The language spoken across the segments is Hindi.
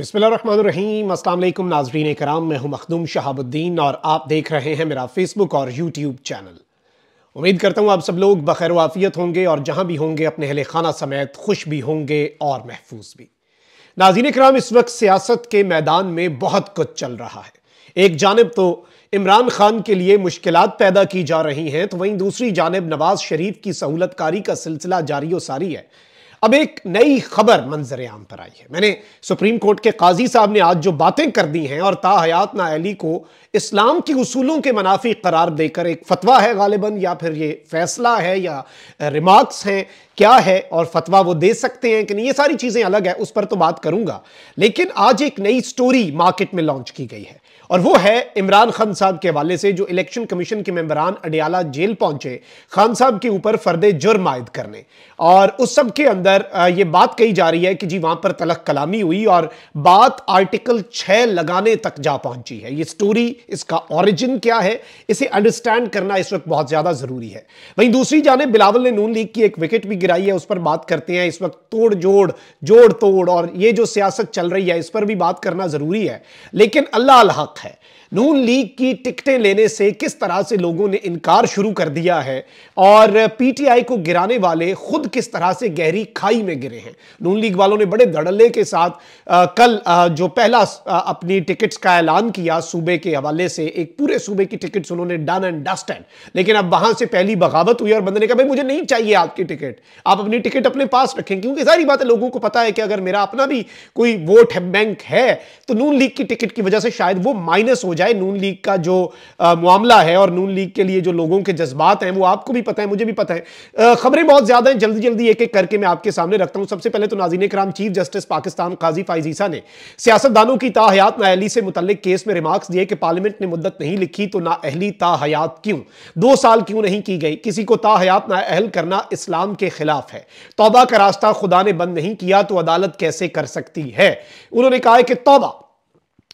बिसमीम अल्लाम नाजरीन कराम मैं हूं मखदूम शहाबुद्दीन और आप देख रहे हैं मेरा फेसबुक और यूट्यूब चैनल उम्मीद करता हूं आप सब लोग बखैर वाफियत होंगे और जहां भी होंगे अपने अहल खाना समेत खुश भी होंगे और महफूज भी नाजीन कराम इस वक्त सियासत के मैदान में बहुत कुछ चल रहा है एक जानब तो इमरान खान के लिए मुश्किल पैदा की जा रही हैं तो वहीं दूसरी जानब नवाज शरीफ की सहूलतकारी का सिलसिला जारी व सारी है अब एक नई खबर मंजर आम पर आई है मैंने सुप्रीम कोर्ट के काजी साहब ने आज जो बातें कर दी हैं और ताहयात अली को इस्लाम के उसूलों के मुनाफी करार देकर एक फतवा है गालिबा या फिर ये फैसला है या रिमार्क्स हैं क्या है और फतवा वो दे सकते हैं कि नहीं ये सारी चीज़ें अलग है उस पर तो बात करूंगा लेकिन आज एक नई स्टोरी मार्केट में लॉन्च की गई है और वो है इमरान खान साहब के हवाले से जो इलेक्शन कमीशन के मेम्बरान अडियाला जेल पहुंचे खान साहब के ऊपर फर्द जुर्म आयद करने और उस सब के अंदर ये बात कही जा रही है कि जी वहां पर तलक कलामी हुई और बात आर्टिकल छह लगाने तक जा पहुंची है ये स्टोरी इसका ऑरिजिन क्या है इसे अंडरस्टैंड करना इस वक्त बहुत ज़्यादा ज़रूरी है वहीं दूसरी जाने बिलावल ने नून लीग की एक विकेट भी गिराई है उस पर बात करते हैं इस वक्त तोड़ जोड़ जोड़ तोड़ और ये जो सियासत चल रही है इस पर भी बात करना ज़रूरी है लेकिन अल्लाह हक है नून लीग की टिकटें लेने से किस तरह से लोगों ने इनकार शुरू कर दिया है और पीटीआई को गिराने वाले खुद किस तरह से गहरी खाई में गिरे हैं नून लीग वालों ने बड़े धड़ल्ले के साथ आ, कल आ, जो पहला आ, अपनी टिकट्स का ऐलान किया सूबे के हवाले से एक पूरे सूबे की टिकट्स उन्होंने डन एंड डस्ट एंड लेकिन अब वहां से पहली बगावत हुई और बंद ने कहा भाई मुझे नहीं चाहिए आपकी टिकट आप अपनी टिकट अपने पास रखें क्योंकि सारी बात लोगों को पता है कि अगर मेरा अपना भी कोई वोट बैंक है तो नून लीग की टिकट की वजह से शायद वो माइनस हो जाए जाए नून लीग का जो मामला है और नून लीग के लिए जो लोगों के जज्बात हैं वो आपको भी पता है मुझे भी पता है खबरें बहुत ज्यादा हैं जल्दी जल्दी एक एक करके मैं आपके सामने रखता हूं सबसे पहले तो नाजीन कराम चीफ जस्टिस पाकिस्तान काजी फाइजीसा ने सियासतदानों की ताहयात नाअहली से मुतल केस में रिमार्क्स दिए कि पार्लियामेंट ने मुद्दत नहीं लिखी तो नाअहली ताहयात क्यों दो साल क्यों नहीं की गई किसी को ताहयात नाअहल करना इस्लाम के खिलाफ है तोबा का रास्ता खुदा ने बंद नहीं किया तो अदालत कैसे कर सकती है उन्होंने कहा कि तोबा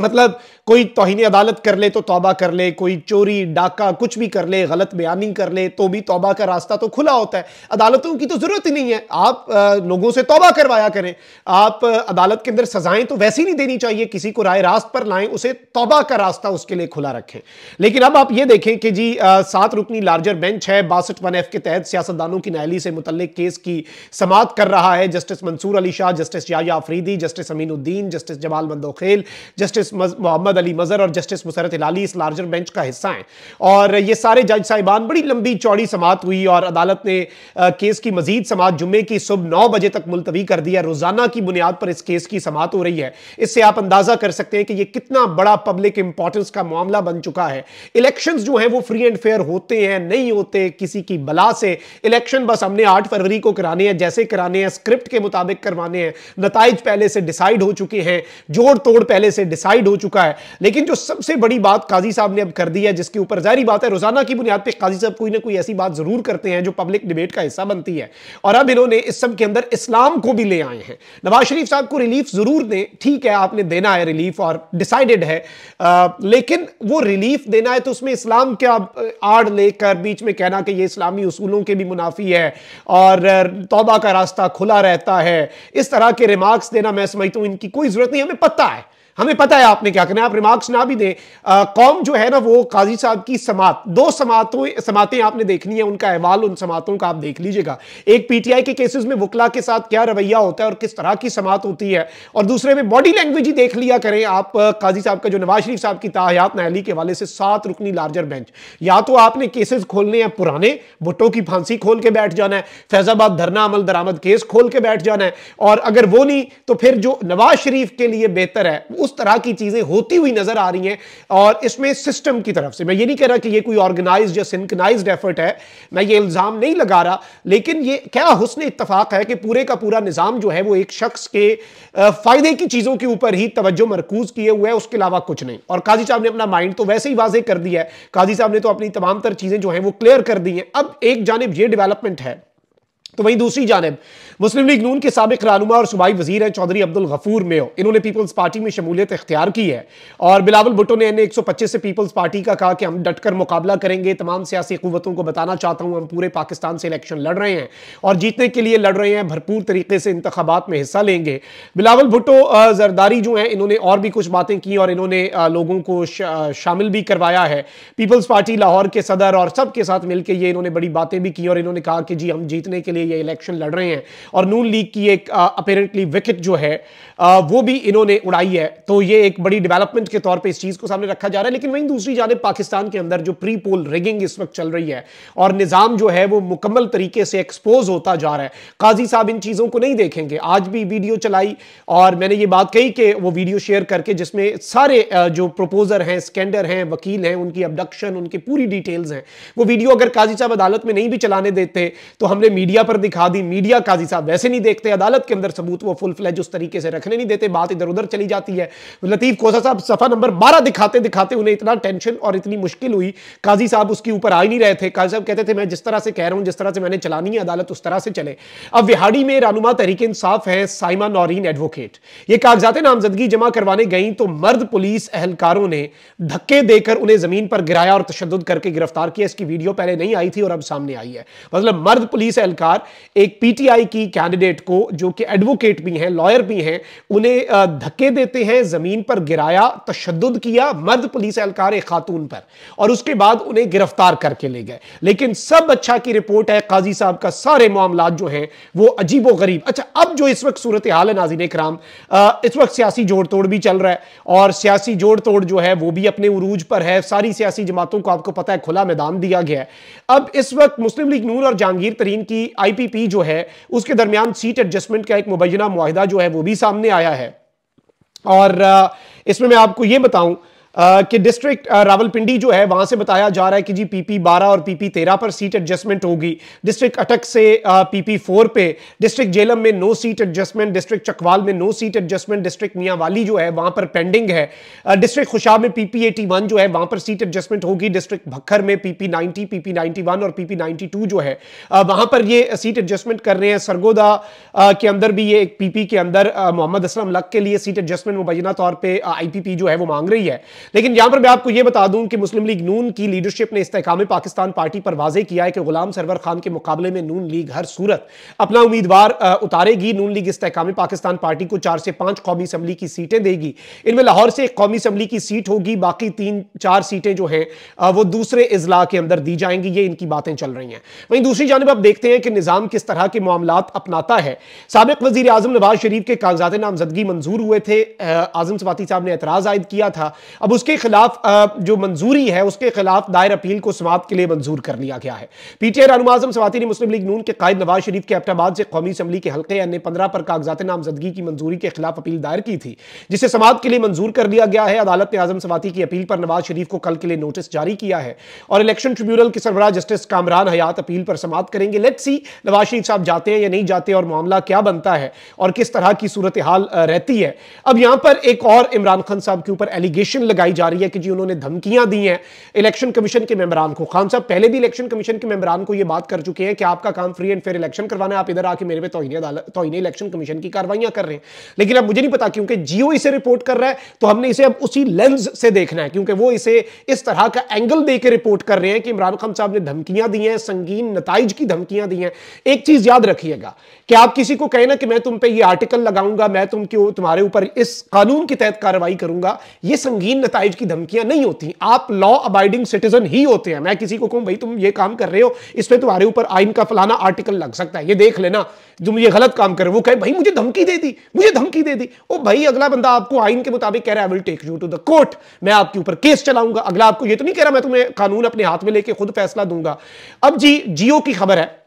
मतलब कोई तोहनी अदालत कर ले तो तौबा कर ले कोई चोरी डाका कुछ भी कर ले गलत बयानिंग कर ले तो भी तौबा का रास्ता तो खुला होता है अदालतों की तो ज़रूरत ही नहीं है आप आ, लोगों से तौबा करवाया करें आप अदालत के अंदर सजाएं तो ही नहीं देनी चाहिए किसी को राय रास्त पर लाएं उसे तौबा का रास्ता उसके लिए खुला रखें लेकिन अब आप ये देखें कि जी सात रुकनी लार्जर बेंच है बासठ वन एफ के तहत सियासतदानों की नायली से मुतल केस की समात कर रहा है justice Mansoor Ali Shah justice Yahya Afridi justice Aminuddin justice Jamal Mandokhail justice justice Mohammad Ali Mazhar और जस्टिस मुसरत लाली इस लार्जर बेंच का हिस्सा हैं और ये सारे जज साहिबान बड़ी लंबी चौड़ी समात हुई और अदालत ने केस की मजीद समात जुम्मे की सुबह नौ बजे तक मुलतवी कर दिया रोजाना की बुनियाद पर इस केस की समात हो रही है इससे आप अंदाजा कर सकते हैं कि यह कितना बड़ा पब्लिक इंपॉर्टेंस का मामला बन चुका है इलेक्शन जो है वो फ्री एंड फेयर होते हैं नहीं होते किसी की बला से इलेक्शन बस हमने आठ फरवरी को कराने हैं जैसे कराने हैं स्क्रिप्ट के मुताबिक करवाने हैं नतज पहले से डिसाइड हो चुके हैं जोड़ तोड़ पहले से डिसाइड डिसाइड हो चुका है लेकिन जो सबसे बड़ी बात काजी साहब ने अब कर दी है जिसके ऊपर जारी बात है रोजाना की बुनियाद पर काजी साहब कोई ना कोई ऐसी बात जरूर करते हैं जो पब्लिक डिबेट का हिस्सा बनती है और अब इन्होंने इस सब के अंदर इस्लाम को भी ले आए हैं नवाज शरीफ साहब को रिलीफ जरूर दें ठीक है आपने देना है रिलीफ और डिसाइडेड है आ, लेकिन वो रिलीफ देना है तो उसमें इस्लाम क्या आड़ लेकर बीच में कहना कि ये इस्लामी उसूलों के भी मुनाफी है और तोबा का रास्ता खुला रहता है इस तरह के रिमार्क्स देना मैं समझता हूं इनकी कोई ज़रूरत नहीं हमें पता है हमें पता है आपने क्या करना है आप रिमार्क्स ना भी दें कौम जो है ना वो काजी साहब की समात दो समातों समातें आपने देखनी है उनका अहवाल उन समातों का आप देख लीजिएगा एक पीटीआई के केसेस में वकला के साथ क्या रवैया होता है और किस तरह की समात होती है और दूसरे में बॉडी लैंग्वेज ही देख लिया करें आप काजी साहब का जो नवाज शरीफ साहब की ताहयात नहली के हवाले से सात रुकनी लार्जर बेंच या तो आपने केसेस खोलने हैं पुराने भुट्टो की फांसी खोल के बैठ जाना है फैजाबाद धरना अमल दरामद केस खोल के बैठ जाना है और अगर वो नहीं तो फिर जो नवाज शरीफ के लिए बेहतर है उस तरह की चीजें होती हुई नजर आ रही हैं और इसमें सिस्टम की तरफ से मैं ये नहीं कह रहा कि ये कोई ऑर्गेनाइज या सिंकनाइज एफर्ट है मैं ये इल्ज़ाम नहीं लगा रहा लेकिन ये क्या हुसन इतफाक है कि पूरे का पूरा निज़ाम जो है वो एक शख्स के फ़ायदे की चीज़ों के ऊपर ही तवज्जो मरकूज किए हुए हैं उसके अलावा कुछ नहीं और काजी साहब ने अपना माइंड तो वैसे ही वाजे कर दिया है काजी साहब ने तो अपनी तमाम तर चीज़ें जो है वो क्लियर कर दी है अब एक जानब ये डेवलपमेंट है तो वहीं दूसरी जानब मुस्लिम लीग नून के सबक रानुमा और सूबाई वजीर हैं चौधरी अब्दुल गफूर मेो इन्होंने पीपल्स पार्टी में शमूलियत इख्तियार की है और बिलावल भुट्टो ने एन एक सौ पच्चीस से पीपल्स पार्टी का कहा कि हम डटकर मुकाबला करेंगे तमाम सियासी कुतों को बताना चाहता हूँ हम पूरे पाकिस्तान से इलेक्शन लड़ रहे हैं और जीतने के लिए लड़ रहे हैं भरपूर तरीके से इंतबात में हिस्सा लेंगे बिलावल भुट्टो जरदारी जो है इन्होंने और भी कुछ बातें की और इन्होंने लोगों को शामिल भी करवाया है पीपल्स पार्टी लाहौर के सदर और सब के साथ मिलकर ये इन्होंने बड़ी बातें भी की और इन्होंने कहा कि जी हम जीतने के लिए ये इलेक्शन लड़ रहे हैं और नून लीग की एक अपेरेंटली विकेट जो है आ, वो भी इन्होंने उड़ाई है तो ये एक बड़ी डेवलपमेंट के तौर पे इस चीज़ को सामने रखा जा रहा है लेकिन वहीं दूसरी जाने पाकिस्तान के अंदर जो प्री पोल रिगिंग इस वक्त चल रही है और निज़ाम जो है वो मुकम्मल तरीके से एक्सपोज होता जा रहा है काजी साहब इन चीज़ों को नहीं देखेंगे आज भी वीडियो चलाई और मैंने ये बात कही कि वो वीडियो शेयर करके जिसमें सारे जो प्रोपोजर हैं स्कैंडर हैं वकील हैं उनकी अबडक्शन उनकी पूरी डिटेल्स हैं वो वीडियो अगर काजी साहब अदालत में नहीं भी चलाने देते तो हमने मीडिया पर दिखा दी मीडिया काजी साहब वैसे नहीं देखते अदालत के अंदर सबूत वो फुल फ्लैज उस तरीके से रखने नहीं देते बात इधर उधर चली जाती है लतीफ कोसा साहब सफा नंबर बारह दिखाते दिखाते उन्हें इतना टेंशन और इतनी मुश्किल हुई काजी साहब उसके ऊपर आ ही नहीं रहे थे काजी साहब कहते थे मैं जिस तरह से कह रहा हूं जिस तरह से मैंने चलानी है अदालत उस तरह से चले अब विहाड़ी में रानुमा तरीके इंसाफ है साइमा नौरीन एडवोकेट ये कागजात नामजदगी जमा करवाने गई तो मर्द पुलिस एहलकारों ने धक्के देकर उन्हें जमीन पर गिराया और तशद करके गिरफ्तार किया इसकी वीडियो पहले नहीं आई थी और अब सामने आई है मतलब मर्द पुलिस एहलकार बार एक पीटीआई की कैंडिडेट को जो कि एडवोकेट भी हैं लॉयर भी हैं उन्हें धक्के देते हैं जमीन पर गिराया तशद किया मर्द पुलिस एहलकार एक खातून पर और उसके बाद उन्हें गिरफ्तार करके ले गए लेकिन सब अच्छा की रिपोर्ट है काजी साहब का सारे मामला जो है वो अजीबो गरीब अच्छा अब जो इस वक्त सूरत हाल है नाजीन कराम इस वक्त सियासी जोड़ तोड़ भी चल रहा है और सियासी जोड़ तोड़ जो है वो भी अपने उरूज पर है सारी सियासी जमातों को आपको पता है खुला मैदान दिया गया है अब इस वक्त मुस्लिम लीग नूर और जहांगीर तरीन की आई आईपीपी जो है उसके दरमियान सीट एडजस्टमेंट का एक मुबैना माहिदा जो है वो भी सामने आया है और इसमें मैं आपको ये बताऊं कि डिस्ट्रिक्ट रावलपिंडी जो है वहां से बताया जा रहा है कि जी पीपी 12 और पीपी 13 पर सीट एडजस्टमेंट होगी डिस्ट्रिक्ट अटक से पीपी 4 पे डिस्ट्रिक्ट जेलम में no seat adjustment district Chakwal में no seat adjustment district Mianwali जो है वहां पर पेंडिंग है डिस्ट्रिक्ट खुशाब में पीपी 81 जो है वहां पर सीट एडजस्टमेंट होगी डिस्ट्रिक्ट भक्खर में पीपी पी पीपी 91 और पीपी 92 जो है वहां पर ये सीट एडजस्टमेंट कर रहे हैं सरगोदा के अंदर भी ये एक पीपी के अंदर मोहम्मद असलम लक के लिए सीट एडजस्टमेंट मुबैना तौर पर आई जो है वो मांग रही है लेकिन यहां पर मैं आपको यह बता दूं कि मुस्लिम लीग नून की लीडरशिप ने इस्तेकाम पाकिस्तान पार्टी पर वाजे किया है कि गुलाम सरवर खान के मुकाबले में नून लीग हर सूरत अपना उम्मीदवार उतारेगी नून लीग इस्तेकाम पाकिस्तान पार्टी को चार से पांच कौमी असम्बली की सीटें देगी इनमें लाहौर से एक कौमी असम्बली की सीट होगी बाकी तीन चार सीटें जो हैं वो दूसरे अजला के अंदर दी जाएंगी ये इनकी बातें चल रही हैं वहीं दूसरी जानब आप देखते हैं कि निज़ाम किस तरह के मामला अपनाता है सबक वजीर आजम नवाज शरीफ के कागजात नामजदगी मंजूर हुए थे आजम सवाती साहब ने एतराज आयद किया था अब अब उसके खिलाफ जो मंजूरी है उसके खिलाफ दायर अपील को समाप्त के लिए मंजूर कर लिया गया है पीटीआई रानुमा आजम ने मुस्लिम लीग नून के कायद नवाज शरीफ के एबटाबाद से कौमी असम्बली के हल्के अन्य पंद्रह पर कागजात नामजदगी की मंजूरी के खिलाफ अपील दायर की थी जिसे समाप्त के लिए मंजूर कर लिया गया है अदालत ने आजम सवाती की अपील पर नवाज शरीफ को कल के लिए नोटिस जारी किया है और इलेक्शन ट्रिब्यूनल के सरबरा जस्टिस कामरान हयात अपील पर समाप्त करेंगे लेट सी नवाज शरीफ साहब जाते हैं या नहीं जाते और मामला क्या बनता है और किस तरह की सूरत हाल रहती है अब यहां पर एक और इमरान खान साहब के ऊपर एलिगेशन लगा लगाई जा रही है कि जी उन्होंने धमकियां दी हैं इलेक्शन कमीशन के मेंबरान को खान साहब पहले भी इलेक्शन कमीशन के मेंबरान को यह बात कर चुके हैं कि आपका काम फ्री एंड फेयर इलेक्शन करवाना है आप इधर आके मेरे पे तोहिने तोहिने इलेक्शन कमीशन की कार्रवाइयां कर रहे हैं लेकिन अब मुझे नहीं पता क्योंकि जियो इसे रिपोर्ट कर रहा है तो हमने इसे अब उसी लेंस से देखना है क्योंकि वो इसे इस तरह का एंगल दे रिपोर्ट कर रहे हैं कि इमरान खान साहब ने धमकियां दी हैं संगीन नतज की धमकियां दी हैं एक चीज याद रखिएगा कि आप किसी को कहें ना कि मैं तुम पर यह आर्टिकल लगाऊंगा मैं तुम क्यों तुम्हारे ऊपर इस कानून के तहत कार्रवाई करूंगा ये संगीन नतज की धमकियां नहीं होती आप लॉ अबाइडिंग सिटीजन ही होते हैं मैं किसी को कहूं भाई तुम ये काम कर रहे हो इस पर तुम्हारे ऊपर आइन का फलाना आर्टिकल लग सकता है ये देख लेना तुम ये गलत काम कर रहे हो वो कहे भाई मुझे धमकी दे दी मुझे धमकी दे दी ओ भाई अगला बंदा आपको आइन के मुताबिक कह रहा है I will take you to the court मैं आपके ऊपर केस चलाऊंगा अगला आपको ये तो नहीं कह रहा मैं तुम्हें कानून अपने हाथ में लेके खुद फैसला दूंगा अब जी जियो की खबर है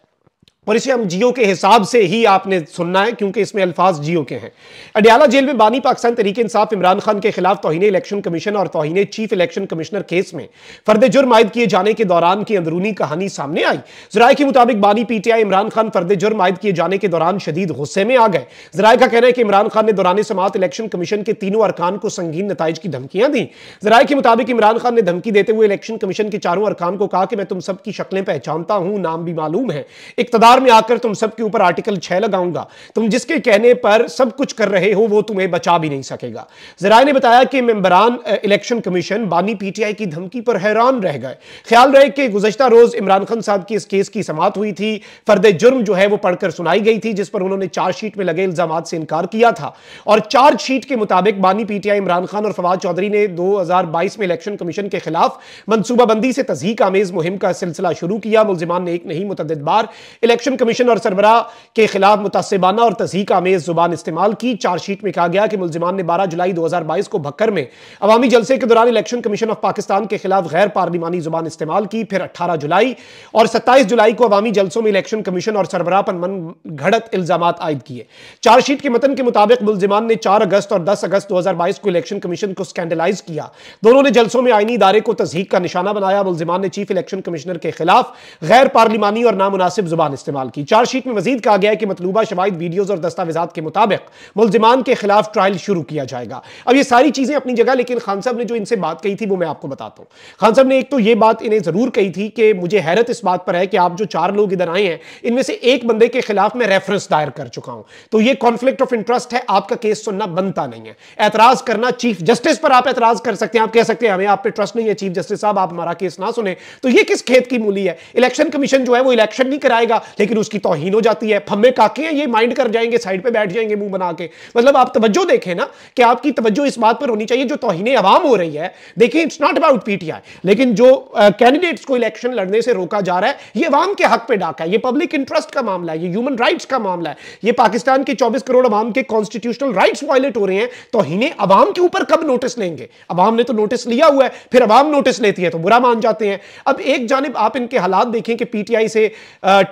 और इसे हम जियो के हिसाब से ही आपने सुनना है क्योंकि इसमें अल्फाज जियो के हैं अडियाला जेल में बानी पाकिस्तान तरीके इंसाफ इमरान खान के खिलाफ तोहिने इलेक्शन कमीशन और तोहिने चीफ इलेक्शन कमिश्नर केस में फर्द जुर्म आयद किए जाने के दौरान की अंदरूनी कहानी सामने आई जराये के मुताबिक बानी पीटीआई इमरान खान फर्द जुर्म आयद किए जाने के दौरान शदीद गुस्से में आ गए जराये का कहना है कि इमरान खान ने दौरान समात इलेक्शन कमीशन के तीनों अरकान को संगीन नतज की धमकियां दी जराये के मुताबिक इमरान खान ने धमकी देते हुए इलेक्शन कमीशन के चारों अरकान को कहा कि मैं तुम सबकी शक्लें पहचानता हूं नाम भी मालूम है इकतदार बाजार में आकर तुम सबके ऊपर आर्टिकल छह लगाऊंगा तुम जिसके कहने पर सब कुछ कर रहे हो वो तुम्हें बचा भी नहीं सकेगा जराए ने बताया कि मेम्बरान इलेक्शन कमीशन बानी पीटीआई की धमकी पर हैरान रह गए ख्याल रहे कि गुजशत रोज इमरान खान साहब की इस केस की समाप्त हुई थी फर्द जुर्म जो है वो पढ़कर सुनाई गई थी जिस पर उन्होंने चार्जशीट में लगे इल्जाम से इनकार किया था और चार्जशीट के मुताबिक बानी पीटीआई इमरान खान और फवाद चौधरी ने दो में इलेक्शन कमीशन के खिलाफ मनसूबाबंदी से तजीक आमेज मुहिम का सिलसिला शुरू किया मुलजिमान ने एक नहीं मुतद बार इलेक्शन इलेक्शन कमीशन और सरबरा के खिलाफ मुतासिबाना और तजीक आमेज जुबान इस्तेमाल की चार्जशीट में कहा गया कि मुलजमान ने बारह जुलाई दो हजार बाईस को भक्कर में अवामी जलसे के दौरान इलेक्शन कमीशन ऑफ पाकिस्तान के खिलाफ गैर पार्लिमानी जुबान इस्तेमाल की फिर अट्ठारह जुलाई और सत्ताईस जुलाई को अवामी जलसों में इलेक्शन कमीशन और सरबरा पर मन घड़त इल्जाम आयद किए चार्जशीट के मतन के मुताबिक मुलजमान ने चार अगस्त और दस अगस्त दो हजार बाईस को इलेक्शन कमीशन को स्कैंडलाइज किया दोनों ने जलसों में आईनी इदारे को तजीक का निशाना बनाया मुलजमान ने चीफ इलेक्शन कमिश्नर के खिलाफ गैर पार्लिमानी और नामनासिब जुबान इस्तेमाल इस्तेमाल की चार्जशीट में मजीद कहा गया है कि मतलूबा शवाद वीडियोज और दस्तावेजा के मुताबिक मुलजमान के खिलाफ ट्रायल शुरू किया जाएगा अब ये सारी चीज़ें अपनी जगह लेकिन खान साहब ने जो इनसे बात कही थी वो मैं आपको बताता हूँ खान साहब ने एक तो ये बात इन्हें ज़रूर कही थी कि मुझे हैरत इस बात पर है कि आप जो चार लोग इधर आए हैं इनमें से एक बंदे के खिलाफ मैं रेफरेंस दायर कर चुका हूं तो ये कॉन्फ्लिक्ट ऑफ इंटरेस्ट है आपका केस सुनना बनता नहीं है एतराज करना चीफ जस्टिस पर आप एतराज कर सकते हैं आप कह सकते हैं हमें आप पे ट्रस्ट नहीं है चीफ जस्टिस साहब आप हमारा केस ना सुने तो ये किस खेत की मूली है इलेक्शन कमीशन जो है वो इलेक्शन नहीं कराएगा लेकिन उसकी तोहिन हो जाती है फम्मे काके हैं ये माइंड कर जाएंगे साइड पे बैठ जाएंगे मुंह बना के मतलब आप तवज्जो देखें ना कि आपकी तवज्जो इस बात पर होनी चाहिए जो तोहन आवाम हो रही है देखिए इट्स नॉट अबाउट पीटीआई लेकिन जो कैंडिडेट्स uh, को इलेक्शन लड़ने से रोका जा रहा है ये अवाम के हक पे डाका है ये पब्लिक इंटरेस्ट का मामला है ये ह्यूमन राइट्स का मामला है ये पाकिस्तान के चौबीस करोड़ अवाम के कॉन्स्टिट्यूशनल राइट वायलेट हो रहे हैं तोहन अवाम के ऊपर कब नोटिस लेंगे अवाम ने तो नोटिस लिया हुआ है फिर अवाम नोटिस लेती है तो बुरा मान जाते हैं अब एक जानब आप इनके हालात देखें कि पीटीआई से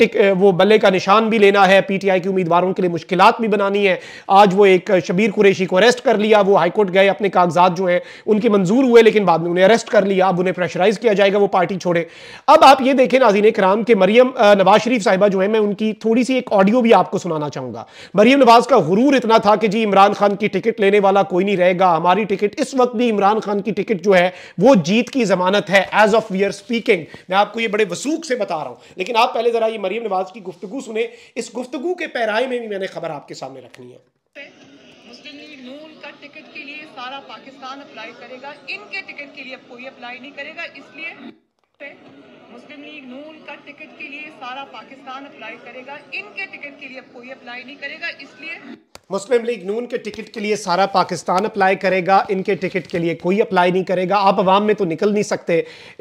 टिक वो बल्ले का निशान भी लेना है पीटीआई के उम्मीदवारों के लिए मुश्किल भी बनानी है आज वो एक शबीर कुरेशी को अरेस्ट कर लिया वो हाईकोर्ट गए अपने कागजात जो है उनके मंजूर हुए लेकिन बाद में उन्हें अरेस्ट कर लिया अब उन्हें प्रेशराइज किया जाएगा वो पार्टी छोड़े अब आप ये देखें नाजीन कराम के मरियम नवाज शरीफ साहिबा जो है मैं उनकी थोड़ी सी एक ऑडियो भी आपको सुनाना चाहूंगा मरियम नवाज का गुरूर इतना था कि जी इमरान खान की टिकट लेने वाला कोई नहीं रहेगा हमारी टिकट इस वक्त भी इमरान खान की टिकट जो है वो जीत की जमानत है as of we are speaking मैं आपको ये बड़े वसूख से बता रहा हूं लेकिन आप पहले जरा ये मरियम नवाज की गुफ्तु सुने इस गुफ्तु के पैराए में भी मैंने खबर आपके सामने रखनी है मुस्लिम लीग नून का टिकट के लिए सारा पाकिस्तान अप्लाई करेगा इनके टिकट के लिए कोई अप्लाई नहीं करेगा इसलिए पे मुस्लिम लीग नून का टिकट के लिए सारा पाकिस्तान अप्लाई करेगा इनके टिकट के लिए कोई अप्लाई नहीं करेगा इसलिए मुस्लिम लीग नून के टिकट के लिए सारा पाकिस्तान अप्लाई करेगा इनके टिकट के लिए कोई अप्लाई नहीं करेगा आप अवाम में तो निकल नहीं सकते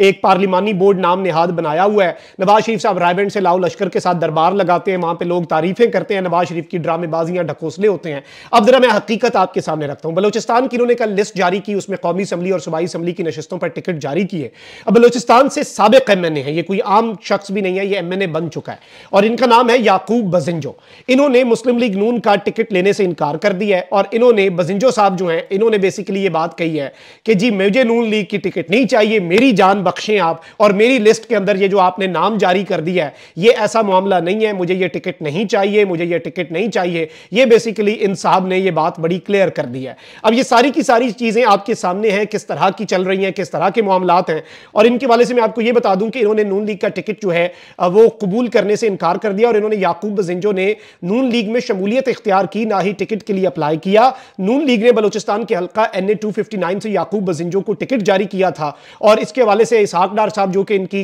एक पार्लिमानी बोर्ड नाम नेहाद बनाया हुआ है नवाज शरीफ साहब रायबंड से लाओ लश्कर के साथ दरबार लगाते हैं वहां पे लोग तारीफें करते हैं नवाज शरीफ की ड्रामेबाजियां ढकोसले होते हैं अब ज़रा मैं हकीकत आपके सामने रखता हूँ बलोचिस्तान की उन्होंने कल लिस्ट जारी की उसमें कौमी असम्बली और सूबाई असम्बली की नशस्तों पर टिकट जारी किए अब बलोचिस्तान से सबक एम एन ए है ये कोई आम शख्स भी नहीं है ये एम एन ए बन चुका है और इनका नाम है याकूब बजिंजो इन्होंने मुस्लिम लीग नून का टिकट लेने से इनकार कर दिया है और इन्होंने बजिंजो साहब जो हैं इन्होंने बेसिकली ये बात कही है कि जी मुझे नून लीग की टिकट नहीं चाहिए मेरी जान बख्शें आप और मेरी लिस्ट के अंदर ये जो आपने नाम जारी कर दिया है ये ऐसा मामला नहीं है मुझे ये टिकट नहीं चाहिए मुझे ये टिकट नहीं चाहिए ये बेसिकली इन साहब ने ये बात बड़ी क्लियर कर दी है अब ये सारी की सारी चीज़ें आपके सामने हैं किस तरह की चल रही हैं किस तरह के मामला हैं और इनके वाले से मैं आपको यह बता दूं कि इन्होंने नून लीग का टिकट जो है वो कबूल करने से इनकार कर दिया और इन्होंने याकूब बजेंजो ने नून लीग में शमूलियत इख्तियार की ना ही टिकट के लिए अप्लाई किया नून लीग ने बलोचिस्तान के हल्का N A two fifty nine से याकूब बजेंजो को टिकट जारी किया था और इसके हवाले से इसहाक डार साहब जो कि इनकी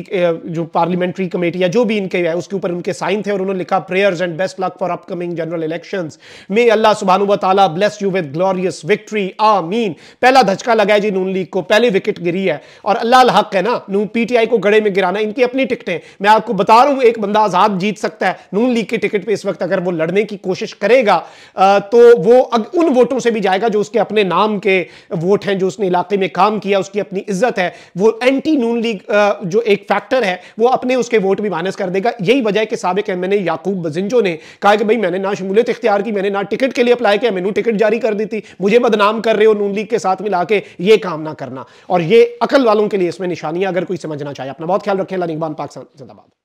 जो पार्लियामेंट्री कमेटी या जो भी इनके है उसके ऊपर उनके साइन थे और उन्होंने लिखा prayers and best luck for upcoming general election may Allah सुबहानु तला bless you with glorious victory आमीन पहला धचका लगाया जी नून लीग को पहले विकेट गिरी है और अल्लाह हक है ना नू पी सीपीआई को गड़े में गिराना इनकी अपनी टिकटें मैं आपको बता रहा हूं एक बंदा आजाद जीत सकता है नून लीग की टिकट पर इस वक्त अगर वो लड़ने की कोशिश करेगा तो वो उन वोटों से भी जाएगा जो उसके अपने नाम के वोट हैं जो उसने इलाके में काम किया उसकी अपनी इज्जत है वो एंटी नून लीग जो एक फैक्टर है वो अपने उसके वोट भी माइनस कर देगा यही वजह है कि सबक M N A Yaqoob Bizenjo ने कहा कि भाई मैंने ना शमूलियत इख्तियार की मैंने ना टिकट के लिए अप्लाई किया मैंने टिकट जारी कर दी थी मुझे बदनाम कर रहे हो नून लीग के साथ मिला के ये काम ना करना और ये अकल वालों के लिए इसमें निशानियां अगर कोई समझना देखना चाहिए अपना बहुत ख्याल रखें लर्निंग पाकिस्तान जिंदाबाद